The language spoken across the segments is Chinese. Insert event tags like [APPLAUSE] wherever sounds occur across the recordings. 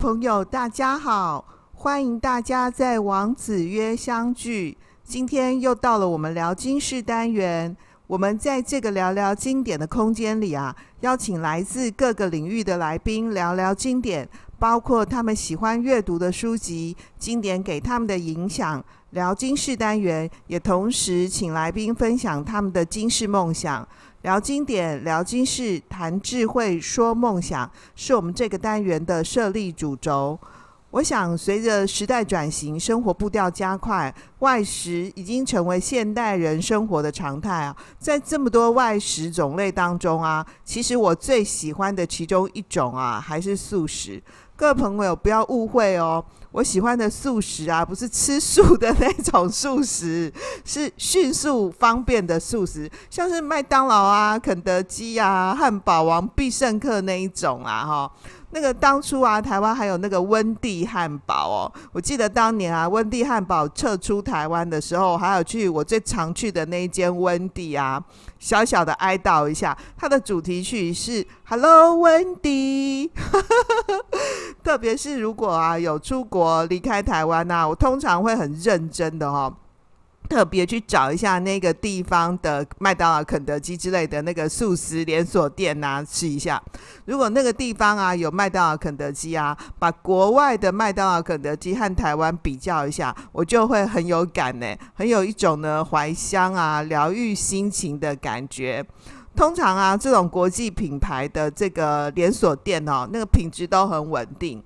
朋友，大家好！欢迎大家在王子约相聚。今天又到了我们聊经世单元。我们在这个聊聊经典的空间里啊，邀请来自各个领域的来宾聊聊经典，包括他们喜欢阅读的书籍、经典给他们的影响。聊经世单元，也同时请来宾分享他们的经世梦想。聊经典，聊今世，谈智慧，说梦想，是我们这个单元的设立主轴。我想，随着时代转型，生活步调加快，外食已经成为现代人生活的常态啊。在这么多外食种类当中啊，其实我最喜欢的其中一种啊，还是素食。各位朋友，不要误会哦，我喜欢的素食啊，不是吃素的那种素食，[LAUGHS] 是迅速方便的素食，像是麦当劳啊、肯德基啊、汉堡王、必胜客那一种啊，哈。那个当初啊，台湾还有那个温蒂汉堡哦，我记得当年啊，温蒂汉堡撤出台湾的时候，还有去我最常去的那一间温蒂啊，小小的哀悼一下，它的主题曲是《Hello Wendy》，特别是如果啊有出国离开台湾呐，我通常会很认真的哈。特别去找一下那个地方的麦当劳、肯德基之类的那个素食连锁店啊，吃一下。如果那个地方啊有麦当劳、肯德基啊，把国外的麦当劳、肯德基和台湾比较一下，我就会很有感呢，很有一种呢怀乡啊、疗愈心情的感觉。通常啊，这种国际品牌的这个连锁店哦，那个品质都很稳定，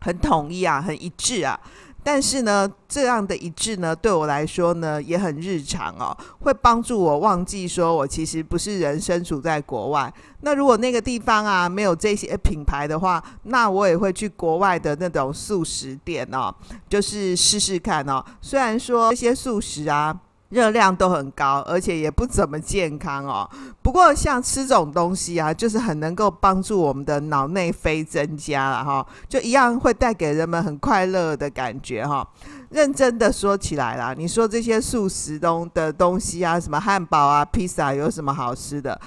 很统一啊，很一致啊。但是呢，这样的一致呢，对我来说呢也很日常哦，会帮助我忘记说我其实不是人，身处在国外。那如果那个地方啊没有这些品牌的话，那我也会去国外的那种素食店哦，就是试试看哦。虽然说这些素食啊。热量都很高，而且也不怎么健康哦。不过像吃这种东西啊，就是很能够帮助我们的脑内啡增加了哈，就一样会带给人们很快乐的感觉哈。认真的说起来啦，你说这些素食东的东西啊，什么汉堡啊、披萨有什么好吃的？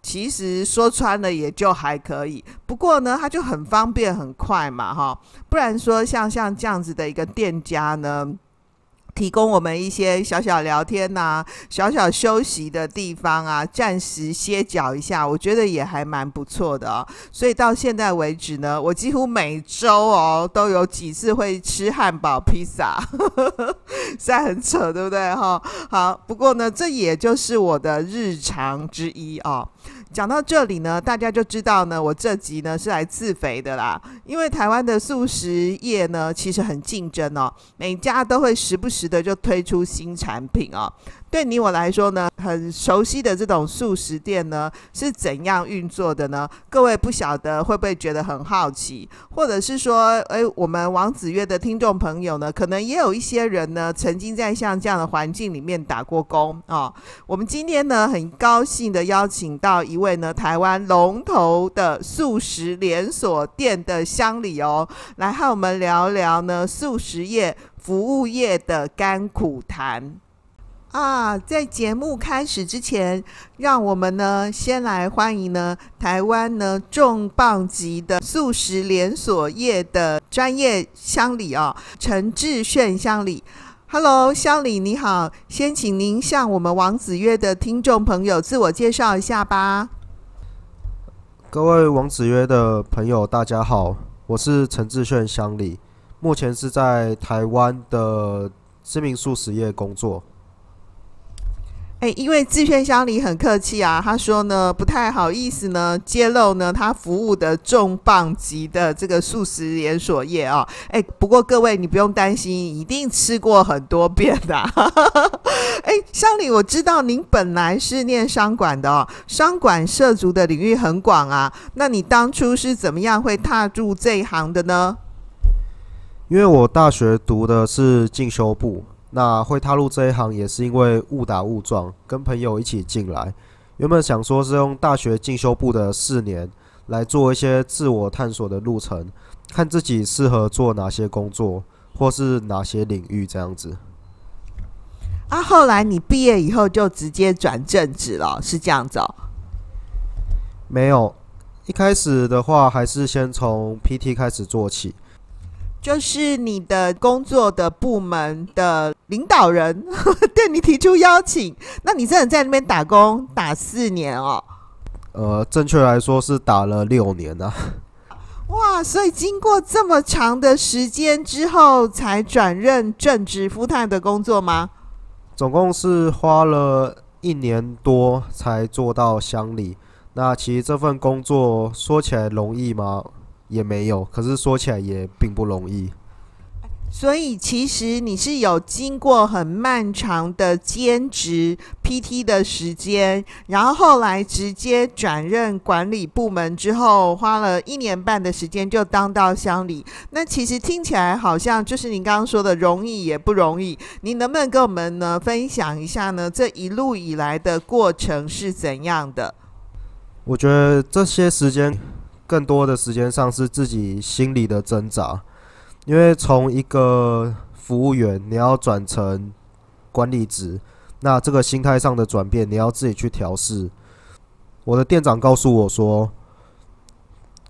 其实说穿了也就还可以。不过呢，它就很方便、很快嘛哈。不然说像像这样子的一个店家呢。提供我们一些小小聊天呐、小小休息的地方啊，暂时歇脚一下，我觉得也还蛮不错的哦。所以到现在为止呢，我几乎每周哦都有几次会吃汉堡、披萨，现 [LAUGHS] 在很扯，对不对？哈，好，不过呢，这也就是我的日常之一哦。讲到这里呢，大家就知道呢，我这集呢是来自肥的啦，因为台湾的素食业呢其实很竞争哦，每家都会时不时的就推出新产品哦。对你我来说呢，很熟悉的这种素食店呢是怎样运作的呢？各位不晓得会不会觉得很好奇，或者是说，诶，我们王子月的听众朋友呢，可能也有一些人呢曾经在像这样的环境里面打过工啊。我们今天呢很高兴的邀请到一。一位呢，台湾龙头的素食连锁店的乡里哦，来和我们聊聊呢，素食业服务业的甘苦谈啊。在节目开始之前，让我们呢先来欢迎呢，台湾呢重磅级的素食连锁业的专业乡里哦，陈志炫乡里。Hello，乡里你好，先请您向我们王子约的听众朋友自我介绍一下吧。各位王子约的朋友，大家好，我是陈志炫乡里，目前是在台湾的知名素食业工作。哎，因为志片乡里很客气啊，他说呢不太好意思呢，揭露呢他服务的重磅级的这个素食连锁业啊。哎，不过各位你不用担心，一定吃过很多遍的。[LAUGHS] 哎，乡里我知道您本来是念商管的，哦，商管涉足的领域很广啊。那你当初是怎么样会踏入这一行的呢？因为我大学读的是进修部。那会踏入这一行也是因为误打误撞，跟朋友一起进来。原本想说是用大学进修部的四年来做一些自我探索的路程，看自己适合做哪些工作或是哪些领域这样子。啊，后来你毕业以后就直接转正职了，是这样子哦？没有，一开始的话还是先从 PT 开始做起。就是你的工作的部门的领导人 [LAUGHS] 对你提出邀请，那你真的在那边打工打四年哦？呃，正确来说是打了六年啊。[LAUGHS] 哇，所以经过这么长的时间之后，才转任正职夫探的工作吗？总共是花了一年多才做到乡里。那其实这份工作说起来容易吗？也没有，可是说起来也并不容易。所以其实你是有经过很漫长的兼职 PT 的时间，然后后来直接转任管理部门之后，花了一年半的时间就当到乡里。那其实听起来好像就是你刚刚说的容易也不容易。你能不能跟我们呢分享一下呢？这一路以来的过程是怎样的？我觉得这些时间。更多的时间上是自己心里的挣扎，因为从一个服务员你要转成管理职，那这个心态上的转变你要自己去调试。我的店长告诉我说，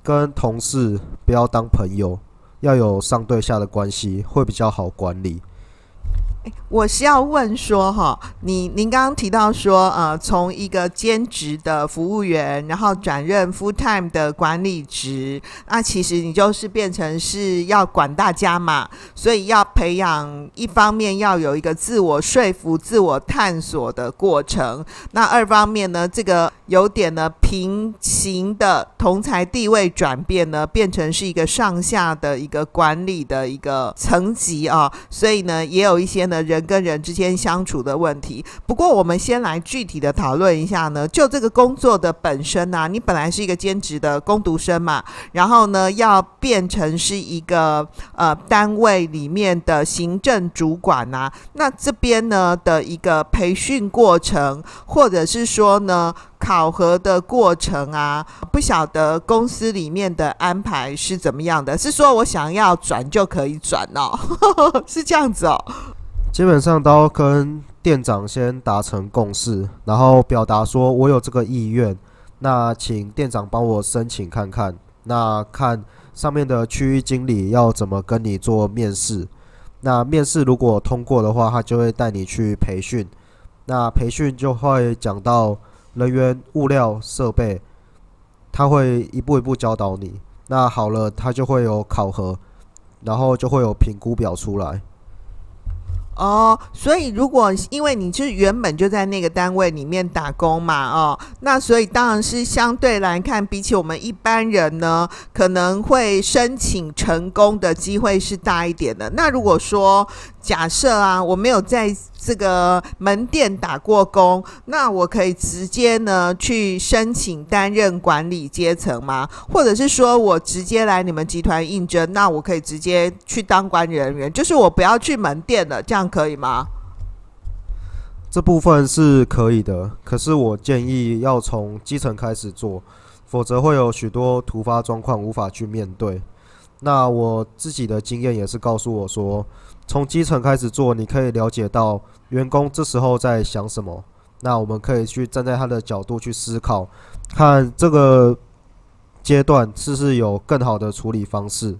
跟同事不要当朋友，要有上对下的关系会比较好管理。我是要问说哈，你您刚刚提到说呃，从一个兼职的服务员，然后转任 full time 的管理职，那其实你就是变成是要管大家嘛，所以要培养一方面要有一个自我说服、自我探索的过程，那二方面呢，这个有点呢平行的同才地位转变呢，变成是一个上下的一个管理的一个层级啊，所以呢，也有一些呢。人跟人之间相处的问题。不过，我们先来具体的讨论一下呢。就这个工作的本身啊，你本来是一个兼职的工读生嘛，然后呢，要变成是一个呃单位里面的行政主管啊。那这边呢的一个培训过程，或者是说呢考核的过程啊，不晓得公司里面的安排是怎么样的？是说我想要转就可以转哦？[LAUGHS] 是这样子哦？基本上都跟店长先达成共识，然后表达说我有这个意愿，那请店长帮我申请看看。那看上面的区域经理要怎么跟你做面试。那面试如果通过的话，他就会带你去培训。那培训就会讲到人员、物料、设备，他会一步一步教导你。那好了，他就会有考核，然后就会有评估表出来。哦，所以如果因为你是原本就在那个单位里面打工嘛，哦，那所以当然是相对来看，比起我们一般人呢，可能会申请成功的机会是大一点的。那如果说，假设啊，我没有在这个门店打过工，那我可以直接呢去申请担任管理阶层吗？或者是说我直接来你们集团应征，那我可以直接去当管理人员，就是我不要去门店了，这样可以吗？这部分是可以的，可是我建议要从基层开始做，否则会有许多突发状况无法去面对。那我自己的经验也是告诉我说，从基层开始做，你可以了解到员工这时候在想什么。那我们可以去站在他的角度去思考，看这个阶段是不是有更好的处理方式。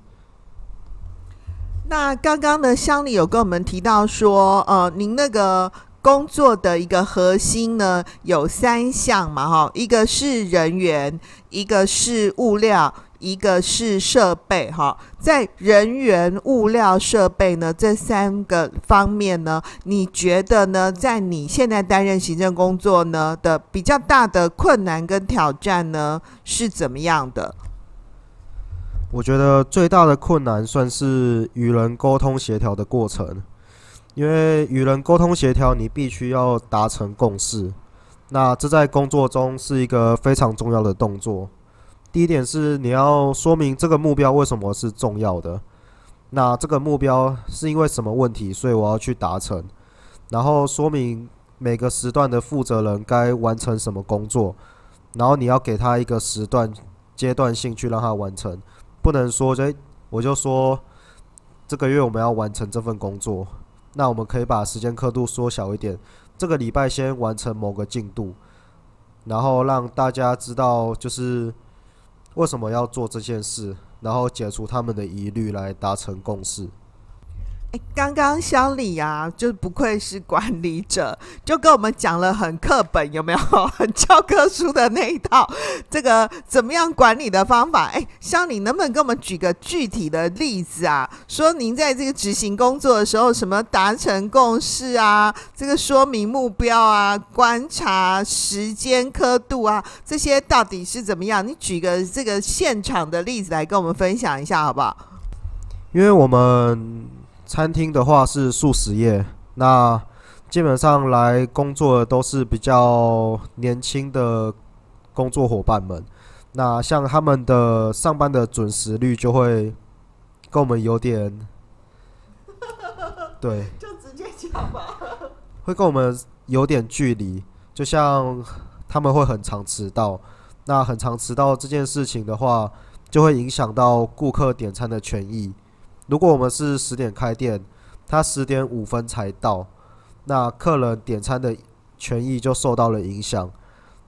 那刚刚呢，乡里有跟我们提到说，呃，您那个工作的一个核心呢，有三项嘛，哈，一个是人员，一个是物料。一个是设备哈，在人员、物料、设备呢这三个方面呢，你觉得呢？在你现在担任行政工作呢的比较大的困难跟挑战呢是怎么样的？我觉得最大的困难算是与人沟通协调的过程，因为与人沟通协调，你必须要达成共识，那这在工作中是一个非常重要的动作。第一点是你要说明这个目标为什么是重要的，那这个目标是因为什么问题，所以我要去达成。然后说明每个时段的负责人该完成什么工作，然后你要给他一个时段阶段性去让他完成，不能说就我就说这个月我们要完成这份工作，那我们可以把时间刻度缩小一点，这个礼拜先完成某个进度，然后让大家知道就是。为什么要做这件事？然后解除他们的疑虑，来达成共识。哎，刚刚肖里啊，就不愧是管理者，就跟我们讲了很课本有没有，很 [LAUGHS] 教科书的那一套，这个怎么样管理的方法？哎，肖里能不能给我们举个具体的例子啊？说您在这个执行工作的时候，什么达成共识啊，这个说明目标啊，观察时间刻度啊，这些到底是怎么样？你举个这个现场的例子来跟我们分享一下好不好？因为我们。餐厅的话是素食业，那基本上来工作的都是比较年轻的工作伙伴们，那像他们的上班的准时率就会跟我们有点，[LAUGHS] 对，就直接讲吧，会跟我们有点距离，就像他们会很常迟到，那很常迟到这件事情的话，就会影响到顾客点餐的权益。如果我们是十点开店，他十点五分才到，那客人点餐的权益就受到了影响。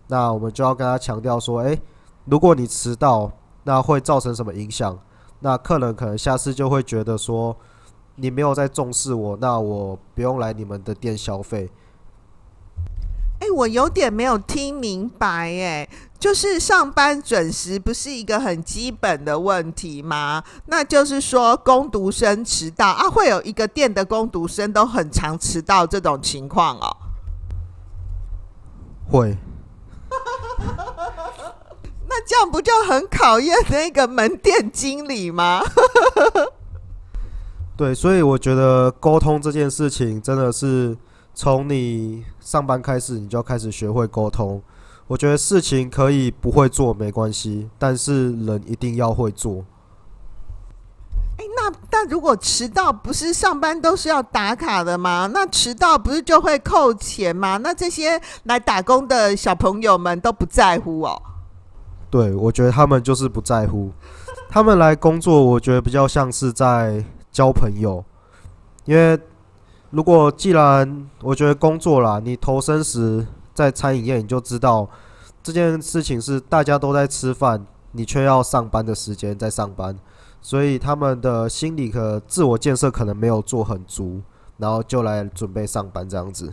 那我们就要跟他强调说：，诶，如果你迟到，那会造成什么影响？那客人可能下次就会觉得说，你没有在重视我，那我不用来你们的店消费。我有点没有听明白，哎，就是上班准时不是一个很基本的问题吗？那就是说，工读生迟到啊，会有一个店的工读生都很常迟到这种情况哦。会，[LAUGHS] 那这样不就很考验那个门店经理吗？对，所以我觉得沟通这件事情真的是。从你上班开始，你就要开始学会沟通。我觉得事情可以不会做没关系，但是人一定要会做。哎，那但如果迟到，不是上班都是要打卡的吗？那迟到不是就会扣钱吗？那这些来打工的小朋友们都不在乎哦？对，我觉得他们就是不在乎。他们来工作，我觉得比较像是在交朋友，因为。如果既然我觉得工作啦，你投身时在餐饮业，你就知道这件事情是大家都在吃饭，你却要上班的时间在上班，所以他们的心理和自我建设可能没有做很足，然后就来准备上班这样子。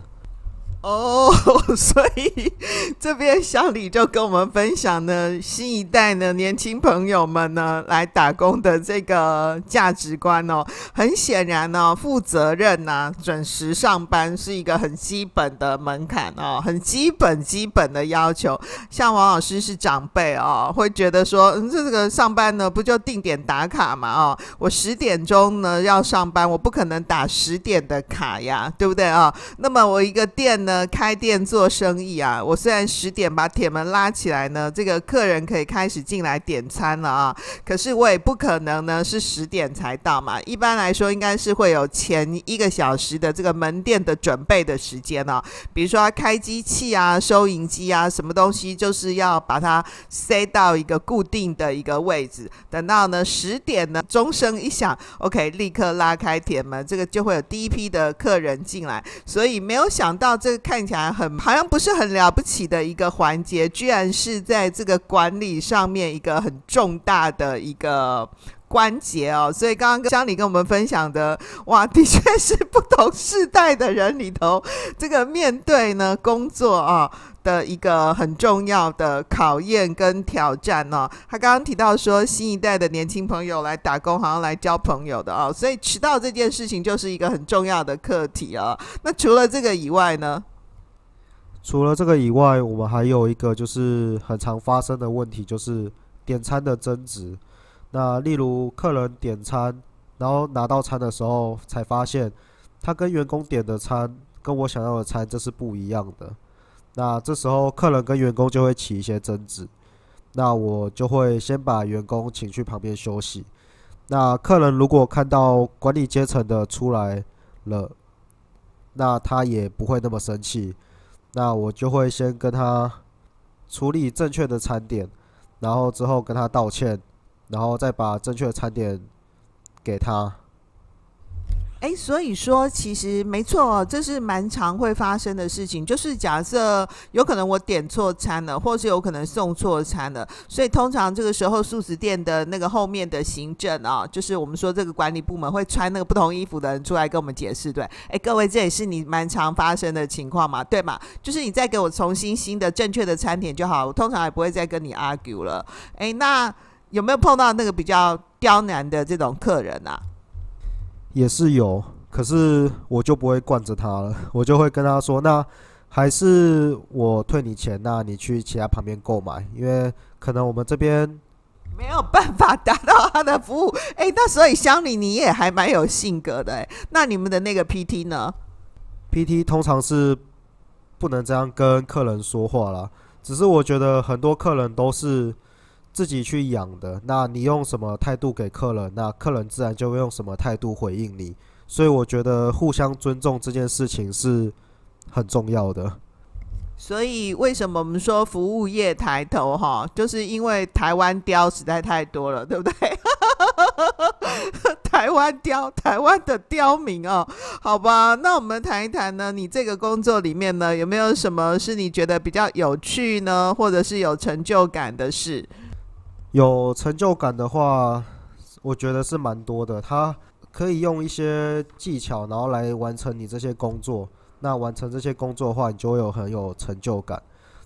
哦，[LAUGHS] 所以这边小李就跟我们分享呢，新一代的年轻朋友们呢来打工的这个价值观哦，很显然呢，负责任呐，准时上班是一个很基本的门槛哦，很基本基本的要求。像王老师是长辈哦，会觉得说，嗯，这这个上班呢，不就定点打卡嘛？哦，我十点钟呢要上班，我不可能打十点的卡呀，对不对啊？那么我一个店呢。开店做生意啊，我虽然十点把铁门拉起来呢，这个客人可以开始进来点餐了啊。可是我也不可能呢是十点才到嘛，一般来说应该是会有前一个小时的这个门店的准备的时间啊，比如说开机器啊、收银机啊，什么东西就是要把它塞到一个固定的一个位置，等到呢十点呢钟声一响，OK 立刻拉开铁门，这个就会有第一批的客人进来。所以没有想到这。看起来很好像不是很了不起的一个环节，居然是在这个管理上面一个很重大的一个。关节哦，所以刚刚江里跟我们分享的，哇，[LAUGHS] 的确是不同世代的人里头，这个面对呢工作啊的一个很重要的考验跟挑战呢。他刚刚提到说，新一代的年轻朋友来打工，好像来交朋友的啊，所以迟到这件事情就是一个很重要的课题啊。那除了这个以外呢？除了这个以外，我们还有一个就是很常发生的问题，就是点餐的争执。那例如客人点餐，然后拿到餐的时候才发现，他跟员工点的餐跟我想要的餐这是不一样的。那这时候客人跟员工就会起一些争执。那我就会先把员工请去旁边休息。那客人如果看到管理阶层的出来了，那他也不会那么生气。那我就会先跟他处理正确的餐点，然后之后跟他道歉。然后再把正确的餐点给他。哎，所以说其实没错，这是蛮常会发生的事情。就是假设有可能我点错餐了，或是有可能送错餐了，所以通常这个时候素食店的那个后面的行政啊，就是我们说这个管理部门会穿那个不同衣服的人出来跟我们解释，对？哎，各位这也是你蛮常发生的情况嘛，对吗？就是你再给我重新新的正确的餐点就好，我通常也不会再跟你 argue 了。哎，那。有没有碰到那个比较刁难的这种客人啊？也是有，可是我就不会惯着他了，[LAUGHS] 我就会跟他说：“那还是我退你钱那你去其他旁边购买，因为可能我们这边没有办法达到他的服务。”哎，那所以乡里你也还蛮有性格的哎。[LAUGHS] 那你们的那个 PT 呢？PT 通常是不能这样跟客人说话啦，只是我觉得很多客人都是。自己去养的，那你用什么态度给客人，那客人自然就会用什么态度回应你。所以我觉得互相尊重这件事情是很重要的。所以为什么我们说服务业抬头哈，就是因为台湾刁实在太多了，对不对？[LAUGHS] 台湾刁，台湾的刁民啊，好吧。那我们谈一谈呢，你这个工作里面呢，有没有什么是你觉得比较有趣呢，或者是有成就感的事？有成就感的话，我觉得是蛮多的。他可以用一些技巧，然后来完成你这些工作。那完成这些工作的话，你就会有很有成就感。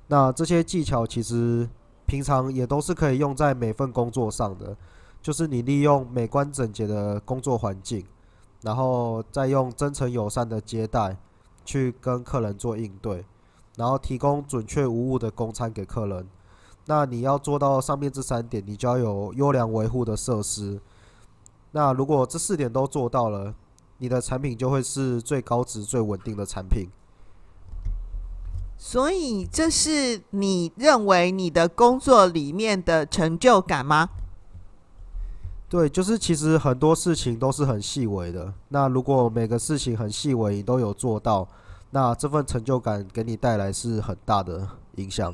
那这些技巧其实平常也都是可以用在每份工作上的，就是你利用美观整洁的工作环境，然后再用真诚友善的接待去跟客人做应对，然后提供准确无误的供餐给客人。那你要做到上面这三点，你就要有优良维护的设施。那如果这四点都做到了，你的产品就会是最高值、最稳定的产品。所以，这是你认为你的工作里面的成就感吗？对，就是其实很多事情都是很细微的。那如果每个事情很细微你都有做到，那这份成就感给你带来是很大的影响。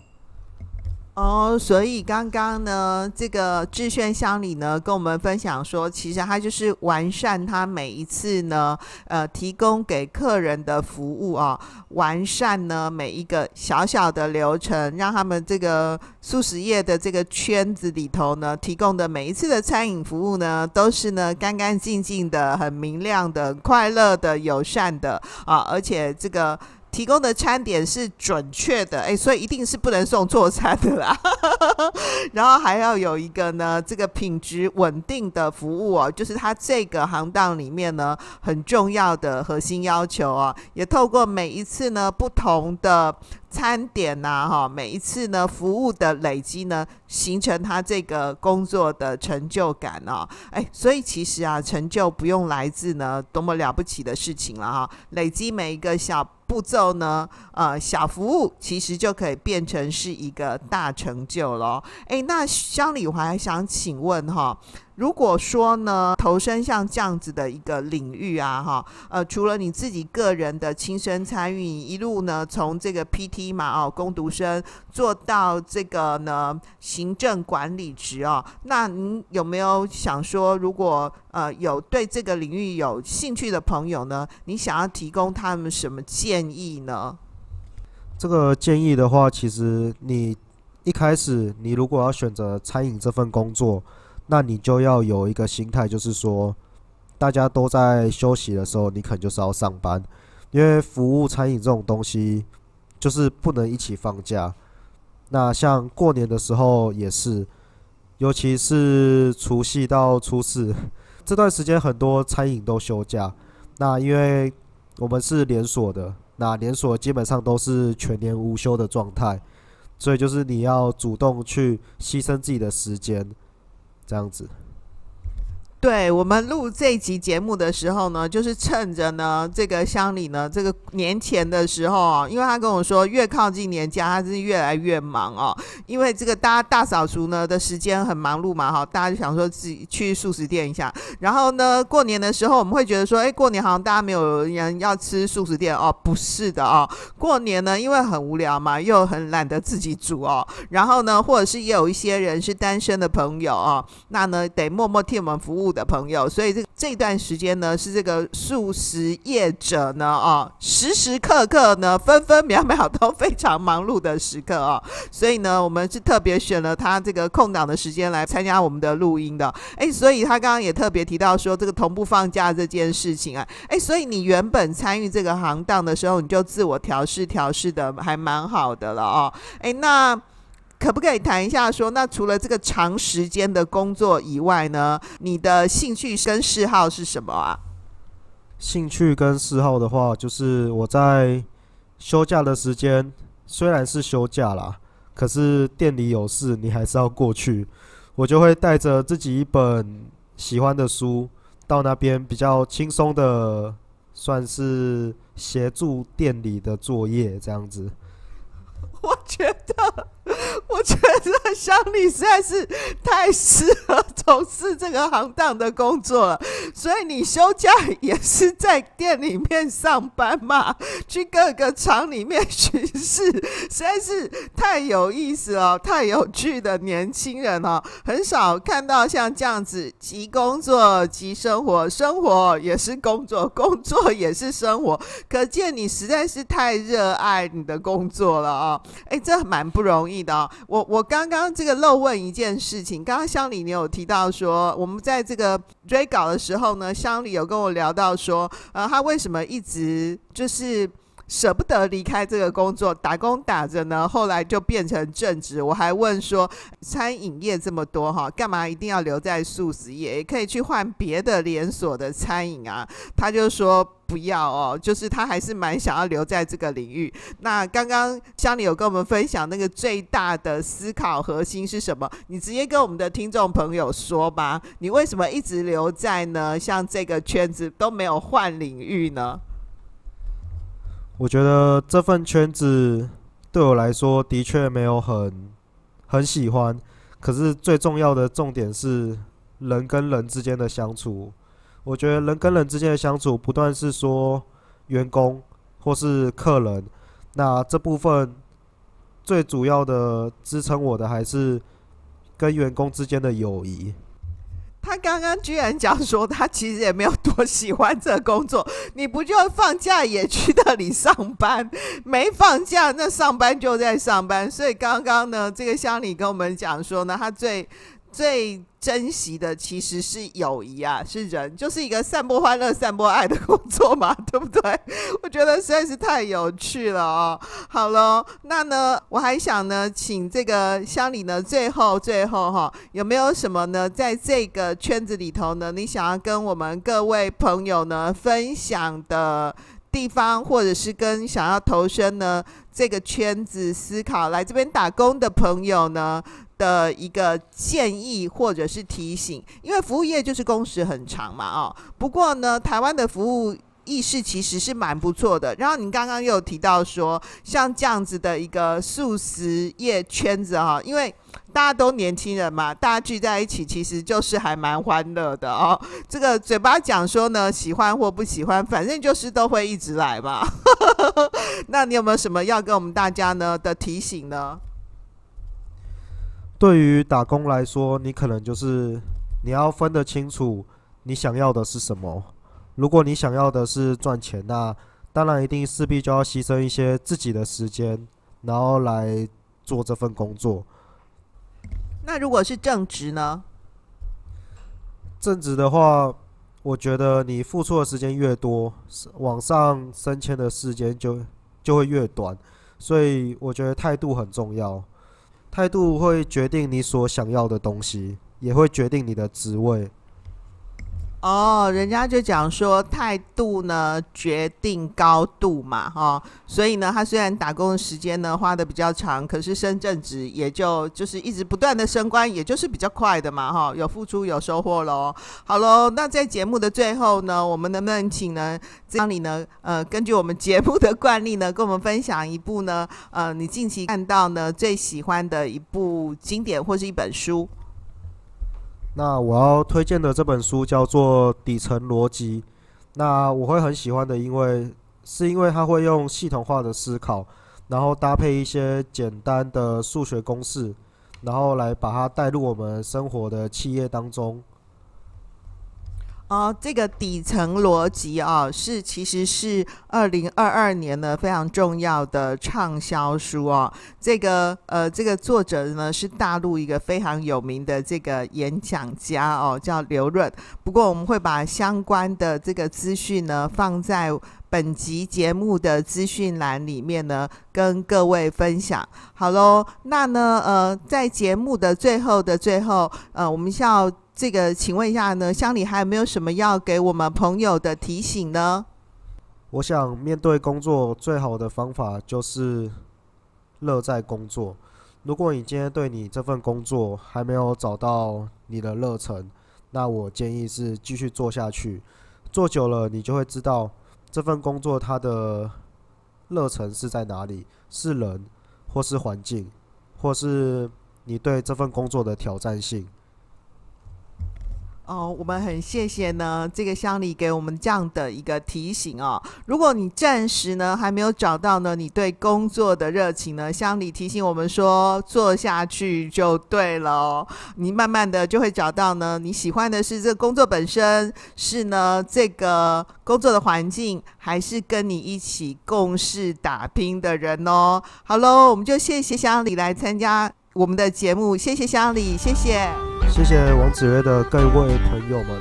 哦，所以刚刚呢，这个致炫乡里呢，跟我们分享说，其实他就是完善他每一次呢，呃，提供给客人的服务啊，完善呢每一个小小的流程，让他们这个素食业的这个圈子里头呢，提供的每一次的餐饮服务呢，都是呢干干净净的、很明亮的、快乐的、友善的啊，而且这个。提供的餐点是准确的，诶，所以一定是不能送错餐的啦。[LAUGHS] 然后还要有一个呢，这个品质稳定的服务哦，就是它这个行当里面呢很重要的核心要求哦。也透过每一次呢不同的。餐点呐，哈，每一次呢，服务的累积呢，形成他这个工作的成就感哦，哎，所以其实啊，成就不用来自呢多么了不起的事情了哈，累积每一个小步骤呢，呃，小服务其实就可以变成是一个大成就咯。哎，那江我还想请问哈。如果说呢，投身像这样子的一个领域啊，哈，呃，除了你自己个人的亲身参与，一路呢从这个 PT 嘛，哦，攻读生做到这个呢行政管理职哦，那您有没有想说，如果呃有对这个领域有兴趣的朋友呢，你想要提供他们什么建议呢？这个建议的话，其实你一开始你如果要选择餐饮这份工作。那你就要有一个心态，就是说，大家都在休息的时候，你可能就是要上班，因为服务餐饮这种东西就是不能一起放假。那像过年的时候也是，尤其是除夕到初四 [LAUGHS] 这段时间，很多餐饮都休假。那因为我们是连锁的，那连锁基本上都是全年无休的状态，所以就是你要主动去牺牲自己的时间。这样子。对我们录这集节目的时候呢，就是趁着呢这个乡里呢这个年前的时候啊，因为他跟我说越靠近年假，他是越来越忙哦，因为这个大家大扫除呢的时间很忙碌嘛，哈，大家就想说自己去素食店一下，然后呢过年的时候我们会觉得说，哎，过年好像大家没有人要吃素食店哦，不是的哦，过年呢因为很无聊嘛，又很懒得自己煮哦，然后呢或者是也有一些人是单身的朋友哦，那呢得默默替我们服务。的朋友，所以这这段时间呢，是这个素食业者呢啊，时时刻刻呢，分分秒秒都非常忙碌的时刻啊。所以呢，我们是特别选了他这个空档的时间来参加我们的录音的。哎，所以他刚刚也特别提到说，这个同步放假这件事情啊。哎，所以你原本参与这个行当的时候，你就自我调试调试的还蛮好的了哦。哎，那。可不可以谈一下？说那除了这个长时间的工作以外呢，你的兴趣跟嗜好是什么啊？兴趣跟嗜好的话，就是我在休假的时间，虽然是休假啦，可是店里有事，你还是要过去。我就会带着自己一本喜欢的书，到那边比较轻松的，算是协助店里的作业这样子。我觉得，我觉得乡里实在是太适合从事这个行当的工作了。所以你休假也是在店里面上班嘛？去各个厂里面巡视，实在是太有意思了，太有趣的年轻人了。很少看到像这样子，即工作即生活，生活也是工作，工作也是生活。可见你实在是太热爱你的工作了啊！哎，这蛮不容易的哦。我我刚刚这个漏问一件事情，刚刚乡里你有提到说，我们在这个追稿的时候呢，乡里有跟我聊到说，呃，他为什么一直就是。舍不得离开这个工作，打工打着呢，后来就变成正职。我还问说，餐饮业这么多哈，干嘛一定要留在素食业？也可以去换别的连锁的餐饮啊。他就说不要哦，就是他还是蛮想要留在这个领域。那刚刚乡里有跟我们分享那个最大的思考核心是什么？你直接跟我们的听众朋友说吧，你为什么一直留在呢？像这个圈子都没有换领域呢？我觉得这份圈子对我来说的确没有很很喜欢，可是最重要的重点是人跟人之间的相处。我觉得人跟人之间的相处，不断是说员工或是客人，那这部分最主要的支撑我的还是跟员工之间的友谊。他刚刚居然讲说，他其实也没有多喜欢这工作。[LAUGHS] 你不就放假也去那里上班？没放假，那上班就在上班。所以刚刚呢，这个乡里跟我们讲说呢，他最。最珍惜的其实是友谊啊，是人，就是一个散播欢乐、散播爱的工作嘛，对不对？我觉得实在是太有趣了哦。[LAUGHS] 好了，那呢，我还想呢，请这个乡里呢，最后最后哈，有没有什么呢，在这个圈子里头呢，你想要跟我们各位朋友呢分享的地方，或者是跟想要投身呢这个圈子、思考来这边打工的朋友呢？的一个建议或者是提醒，因为服务业就是工时很长嘛，哦，不过呢，台湾的服务意识其实是蛮不错的。然后你刚刚有提到说，像这样子的一个素食业圈子哈，因为大家都年轻人嘛，大家聚在一起其实就是还蛮欢乐的哦。这个嘴巴讲说呢，喜欢或不喜欢，反正就是都会一直来吧。[LAUGHS] 那你有没有什么要跟我们大家呢的提醒呢？对于打工来说，你可能就是你要分得清楚，你想要的是什么。如果你想要的是赚钱，那当然一定势必就要牺牲一些自己的时间，然后来做这份工作。那如果是正职呢？正职的话，我觉得你付出的时间越多，往上升迁的时间就就会越短，所以我觉得态度很重要。态度会决定你所想要的东西，也会决定你的职位。哦，人家就讲说态度呢决定高度嘛，哈，所以呢，他虽然打工的时间呢花的比较长，可是升正职也就就是一直不断的升官，也就是比较快的嘛，哈，有付出有收获喽。好喽，那在节目的最后呢，我们能不能请呢张你呢，呃，根据我们节目的惯例呢，跟我们分享一部呢，呃，你近期看到呢最喜欢的一部经典或是一本书？那我要推荐的这本书叫做《底层逻辑》，那我会很喜欢的，因为是因为它会用系统化的思考，然后搭配一些简单的数学公式，然后来把它带入我们生活的企业当中。哦，这个底层逻辑哦，是其实是二零二二年呢非常重要的畅销书哦。这个呃，这个作者呢是大陆一个非常有名的这个演讲家哦，叫刘润。不过我们会把相关的这个资讯呢放在本集节目的资讯栏里面呢，跟各位分享。好喽，那呢呃，在节目的最后的最后，呃，我们需要。这个，请问一下呢，乡里还有没有什么要给我们朋友的提醒呢？我想，面对工作最好的方法就是乐在工作。如果你今天对你这份工作还没有找到你的热忱，那我建议是继续做下去。做久了，你就会知道这份工作它的热忱是在哪里，是人，或是环境，或是你对这份工作的挑战性。哦，我们很谢谢呢，这个乡里给我们这样的一个提醒哦。如果你暂时呢还没有找到呢，你对工作的热情呢，乡里提醒我们说，做下去就对了哦。你慢慢的就会找到呢，你喜欢的是这工作本身，是呢这个工作的环境，还是跟你一起共事打拼的人哦。好喽，我们就谢谢乡里来参加我们的节目，谢谢乡里，谢谢。谢谢王子月的各位朋友们。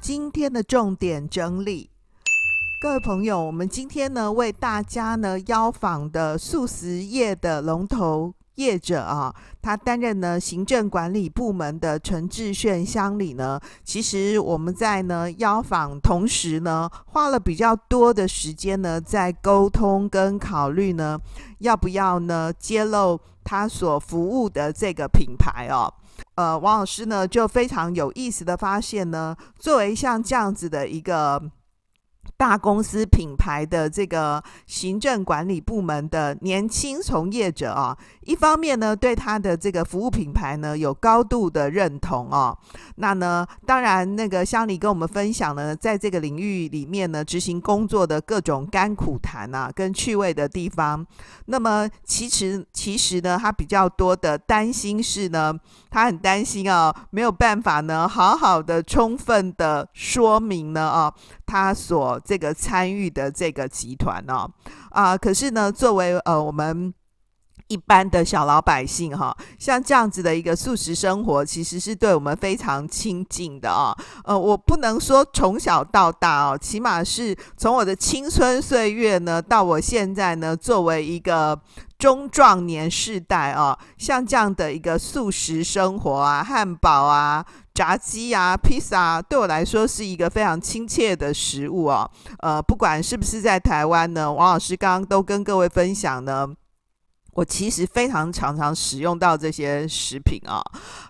今天的重点整理，各位朋友，我们今天呢为大家呢邀访的素食业的龙头。业者啊，他担任呢行政管理部门的陈志炫乡里呢，其实我们在呢邀访同时呢，花了比较多的时间呢，在沟通跟考虑呢，要不要呢揭露他所服务的这个品牌哦。呃，王老师呢就非常有意思的发现呢，作为像这样子的一个。大公司品牌的这个行政管理部门的年轻从业者啊，一方面呢，对他的这个服务品牌呢有高度的认同啊。那呢，当然那个香里跟我们分享呢，在这个领域里面呢，执行工作的各种甘苦谈啊，跟趣味的地方。那么其实其实呢，他比较多的担心是呢，他很担心啊，没有办法呢，好好的充分的说明呢啊，他所这个参与的这个集团呢，啊，可是呢，作为呃我们。一般的小老百姓哈，像这样子的一个素食生活，其实是对我们非常亲近的啊。呃，我不能说从小到大哦，起码是从我的青春岁月呢，到我现在呢，作为一个中壮年世代啊，像这样的一个素食生活啊，汉堡啊、炸鸡啊、披萨，对我来说是一个非常亲切的食物哦。呃，不管是不是在台湾呢，王老师刚刚都跟各位分享呢。我其实非常常常使用到这些食品啊。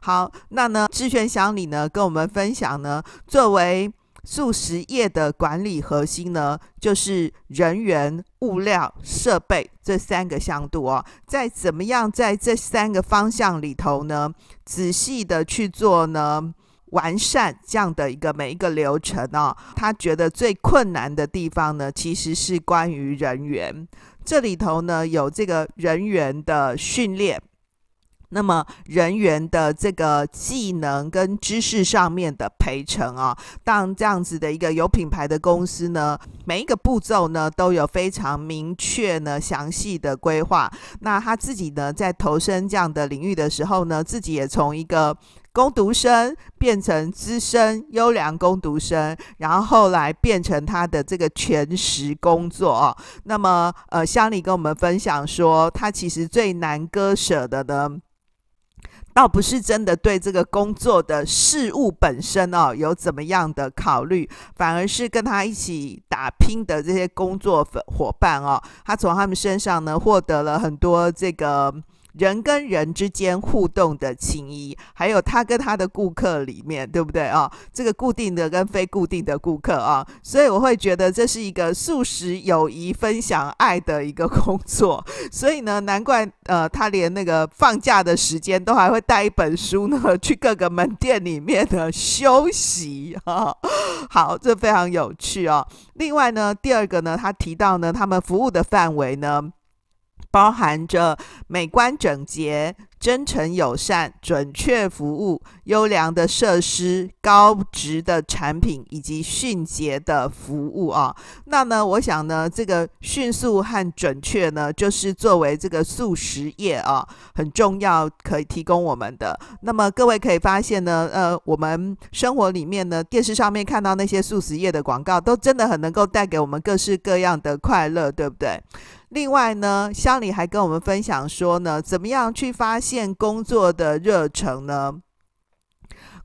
好，那呢，志炫乡里呢跟我们分享呢，作为素食业的管理核心呢，就是人员、物料、设备这三个向度啊，在怎么样在这三个方向里头呢，仔细的去做呢，完善这样的一个每一个流程啊。他觉得最困难的地方呢，其实是关于人员。这里头呢有这个人员的训练，那么人员的这个技能跟知识上面的培成啊，当这样子的一个有品牌的公司呢，每一个步骤呢都有非常明确呢详细的规划。那他自己呢在投身这样的领域的时候呢，自己也从一个。攻读生变成资深、优良攻读生，然后后来变成他的这个全时工作。那么，呃，乡里跟我们分享说，他其实最难割舍的呢，倒不是真的对这个工作的事物本身哦有怎么样的考虑，反而是跟他一起打拼的这些工作伙伴哦，他从他们身上呢获得了很多这个。人跟人之间互动的情谊，还有他跟他的顾客里面，对不对啊？这个固定的跟非固定的顾客啊，所以我会觉得这是一个素食、友谊、分享爱的一个工作。[LAUGHS] 所以呢，难怪呃，他连那个放假的时间都还会带一本书呢，去各个门店里面的休息啊。[LAUGHS] 好，这非常有趣哦。另外呢，第二个呢，他提到呢，他们服务的范围呢。包含着美观整洁、真诚友善、准确服务、优良的设施、高值的产品以及迅捷的服务啊。那呢，我想呢，这个迅速和准确呢，就是作为这个素食业啊，很重要，可以提供我们的。那么各位可以发现呢，呃，我们生活里面呢，电视上面看到那些素食业的广告，都真的很能够带给我们各式各样的快乐，对不对？另外呢，乡里还跟我们分享说呢，怎么样去发现工作的热诚呢？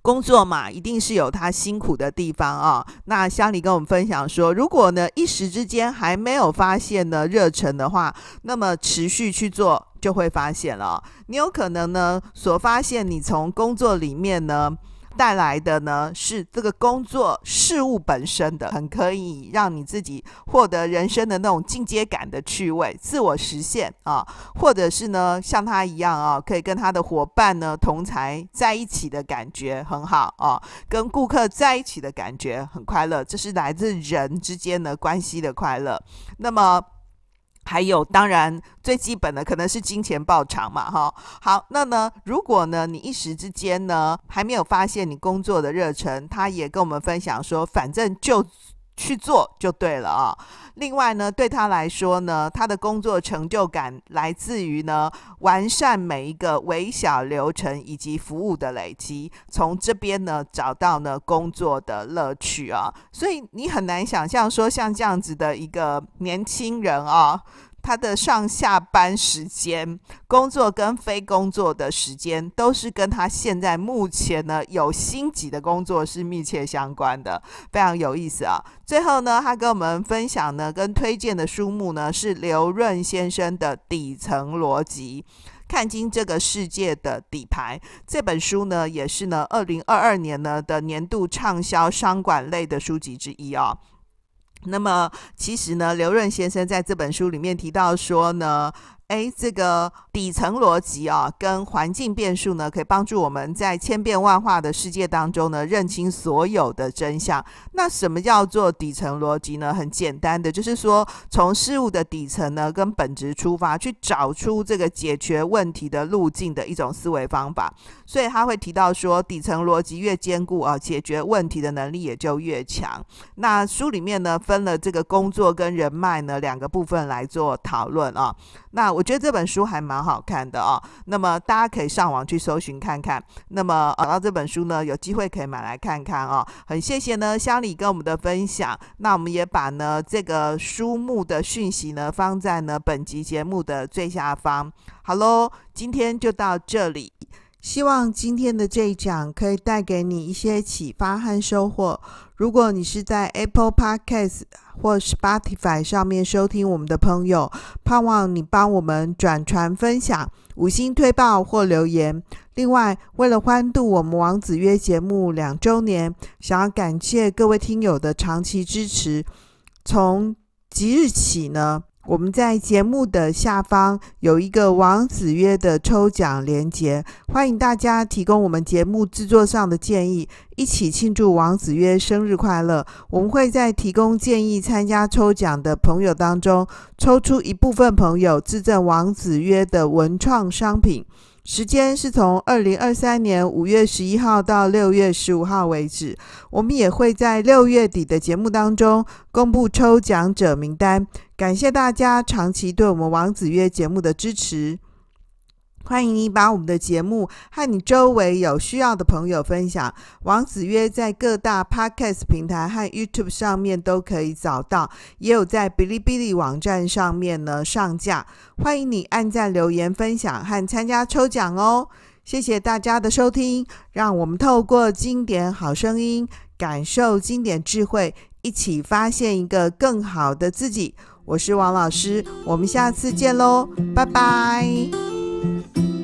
工作嘛，一定是有他辛苦的地方啊。那乡里跟我们分享说，如果呢一时之间还没有发现呢热忱的话，那么持续去做就会发现了。你有可能呢所发现，你从工作里面呢。带来的呢是这个工作事物本身的，很可以让你自己获得人生的那种进阶感的趣味、自我实现啊，或者是呢像他一样啊，可以跟他的伙伴呢同才在一起的感觉很好啊，跟顾客在一起的感觉很快乐，这是来自人之间的关系的快乐。那么。还有，当然最基本的可能是金钱报场嘛，哈。好，那呢，如果呢，你一时之间呢还没有发现你工作的热忱，他也跟我们分享说，反正就。去做就对了啊！另外呢，对他来说呢，他的工作成就感来自于呢，完善每一个微小流程以及服务的累积，从这边呢找到呢工作的乐趣啊！所以你很难想象说像这样子的一个年轻人啊。他的上下班时间、工作跟非工作的时间，都是跟他现在目前呢有心级的工作是密切相关的，非常有意思啊。最后呢，他跟我们分享呢，跟推荐的书目呢是刘润先生的《底层逻辑：看清这个世界的底牌》这本书呢，也是呢二零二二年呢的年度畅销商管类的书籍之一啊。那么，其实呢，刘润先生在这本书里面提到说呢。哎，这个底层逻辑啊，跟环境变数呢，可以帮助我们在千变万化的世界当中呢，认清所有的真相。那什么叫做底层逻辑呢？很简单的，就是说从事物的底层呢，跟本质出发，去找出这个解决问题的路径的一种思维方法。所以他会提到说，底层逻辑越坚固啊，解决问题的能力也就越强。那书里面呢，分了这个工作跟人脉呢两个部分来做讨论啊。那我。我觉得这本书还蛮好看的哦，那么大家可以上网去搜寻看看，那么找到这本书呢，有机会可以买来看看哦。很谢谢呢，乡里跟我们的分享，那我们也把呢这个书目的讯息呢放在呢本集节目的最下方。好喽，今天就到这里。希望今天的这一讲可以带给你一些启发和收获。如果你是在 Apple Podcast 或 Spotify 上面收听我们的朋友，盼望你帮我们转传分享、五星推报或留言。另外，为了欢度我们王子约节目两周年，想要感谢各位听友的长期支持。从即日起呢。我们在节目的下方有一个王子约的抽奖链接，欢迎大家提供我们节目制作上的建议，一起庆祝王子约生日快乐。我们会在提供建议参加抽奖的朋友当中，抽出一部分朋友自赠王子约的文创商品。时间是从二零二三年五月十一号到六月十五号为止，我们也会在六月底的节目当中公布抽奖者名单。感谢大家长期对我们王子约节目的支持。欢迎你把我们的节目和你周围有需要的朋友分享。王子约在各大 Podcast 平台和 YouTube 上面都可以找到，也有在哔哩哔哩网站上面呢上架。欢迎你按赞、留言、分享和参加抽奖哦！谢谢大家的收听，让我们透过经典好声音感受经典智慧，一起发现一个更好的自己。我是王老师，我们下次见喽，拜拜。Thank you.